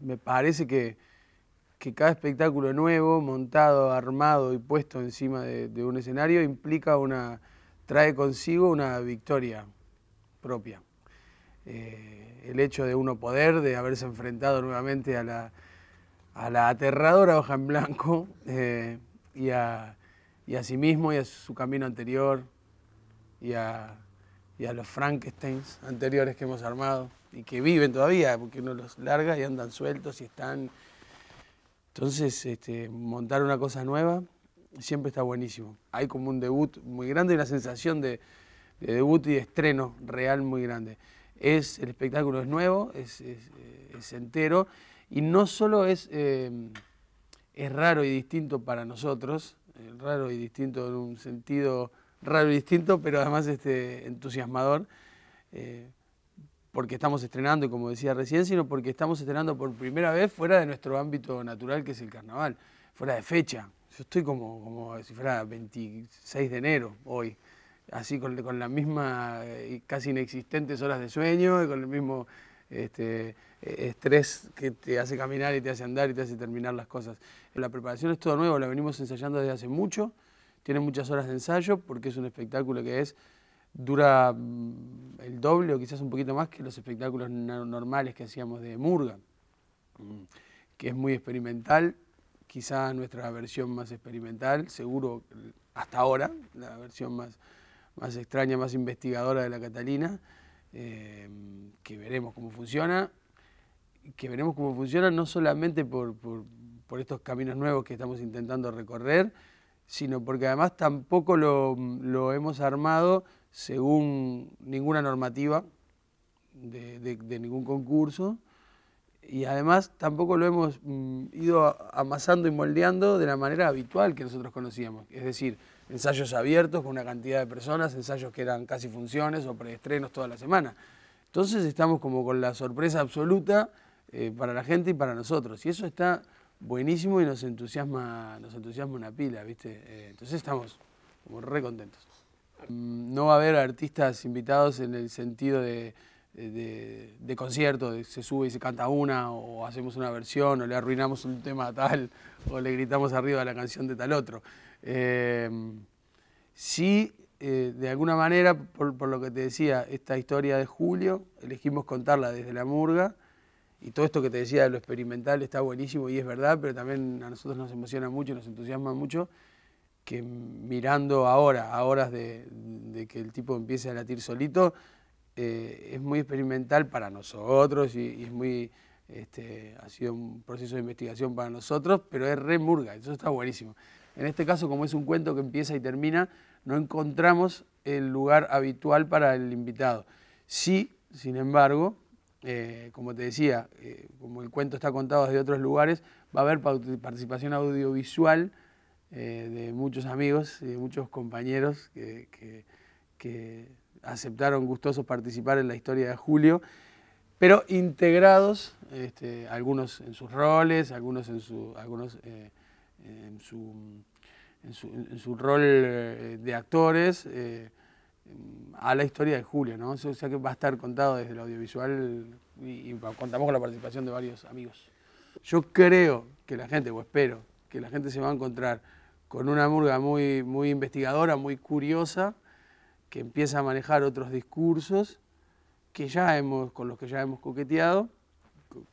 me parece que, cada espectáculo nuevo, montado, armado y puesto encima de, un escenario, implica una, trae consigo una victoria propia. Eh, el hecho de uno poder, de haberse enfrentado nuevamente a la, a la aterradora hoja en blanco eh, y, a, y a sí mismo y a su camino anterior y a y a los Frankensteins anteriores que hemos armado y que viven todavía, porque uno los larga y andan sueltos y están. Entonces, este, montar una cosa nueva siempre está buenísimo. Hay como un debut muy grande y una sensación de, debut y de estreno real muy grande. Es, el espectáculo es nuevo, es, eh, entero y no solo es, em, es raro y distinto para nosotros, raro y distinto en un sentido raro y distinto, pero además este, entusiasmador, eh, porque estamos estrenando, como decía recién, sino porque estamos estrenando por primera vez fuera de nuestro ámbito natural, que es el carnaval, fuera de fecha. Yo estoy como, como si fuera 26 de enero hoy, así con, con las mismas eh, casi inexistentes horas de sueño, y con el mismo este, eh, estrés que te hace caminar y te hace andar y te hace terminar las cosas. La preparación es todo nuevo, la venimos ensayando desde hace mucho tiene muchas horas de ensayo porque es un espectáculo que es dura mm, el doble o quizás un poquito más que los espectáculos normales que hacíamos de Murga, mm, que es muy experimental, quizás nuestra versión más experimental, seguro hasta ahora, la versión más, extraña, más investigadora de la Catalina, em, que veremos cómo funciona, que veremos cómo funciona no solamente por, por estos caminos nuevos que estamos intentando recorrer, sino porque además tampoco lo, hemos armado según ninguna normativa de, ningún concurso y además tampoco lo hemos mm, ido amasando y moldeando de la manera habitual que nosotros conocíamos, es decir, ensayos abiertos con una cantidad de personas, ensayos que eran casi funciones o preestrenos toda la semana. Entonces estamos como con la sorpresa absoluta eh, para la gente y para nosotros. Y eso está buenísimo y nos entusiasma, nos entusiasma una pila, ¿viste? Eh, entonces estamos como re contentos. Mm, no va a haber artistas invitados en el sentido de, concierto, se sube y se canta una, o hacemos una versión, o le arruinamos un tema tal, o le gritamos arriba la canción de tal otro. Em, sí, eh, de alguna manera, por, por lo que te decía, esta historia de Julio, elegimos contarla desde la murga, y todo esto que te decía de lo experimental está buenísimo y es verdad, pero también a nosotros nos emociona mucho, nos entusiasma mucho que mirando ahora, a horas de, que el tipo empiece a latir solito, eh, es muy experimental para nosotros y, es muy, este, ha sido un proceso de investigación para nosotros, pero es remurga eso está buenísimo. En este caso, como es un cuento que empieza y termina, no encontramos el lugar habitual para el invitado. Sí, sin embargo, eh, como te decía, eh, como el cuento está contado desde otros lugares, va a haber participación audiovisual eh, de muchos amigos y de muchos compañeros que, aceptaron gustosos participar en la historia de Julio pero integrados, este, algunos en sus roles, algunos en su, algunos, en, su, rol de actores, Mm, a la historia de Julio, ¿no? O sea que va a estar contado desde el audiovisual y, contamos con la participación de varios amigos. Yo creo que la gente, o espero, que la gente se va a encontrar con una murga muy, muy investigadora, muy curiosa, que empieza a manejar otros discursos que ya hemos, con los que ya hemos coqueteado,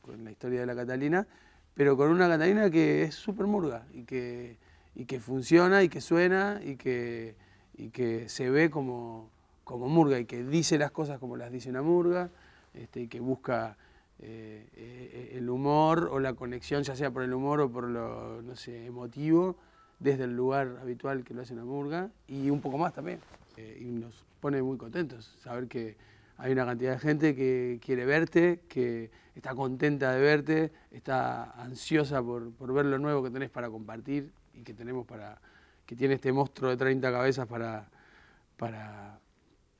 con, la historia de la Catalina, pero con una Catalina que es súper murga y que, y que funciona y que suena y que y que se ve como, como murga y que dice las cosas como las dice una murga este, y que busca eh, eh, el humor o la conexión, ya sea por el humor o por lo no sé, emotivo, desde el lugar habitual que lo hace una murga y un poco más también. Eh, y nos pone muy contentos saber que hay una cantidad de gente que quiere verte, que está contenta de verte, está ansiosa por ver lo nuevo que tenés para compartir y que tenemos para, que tiene este monstruo de 30 cabezas para,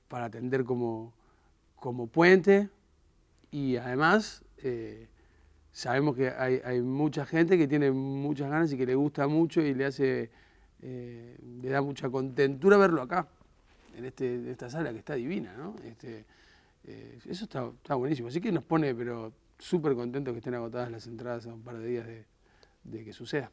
atender como, puente y además eh, sabemos que hay, hay, mucha gente que tiene muchas ganas y que le gusta mucho y le hace eh, le da mucha contentura verlo acá, en este, en esta sala que está divina, ¿no? Este, eh, eso está, buenísimo, así que nos pone pero súper contentos que estén agotadas las entradas a un par de días de que suceda.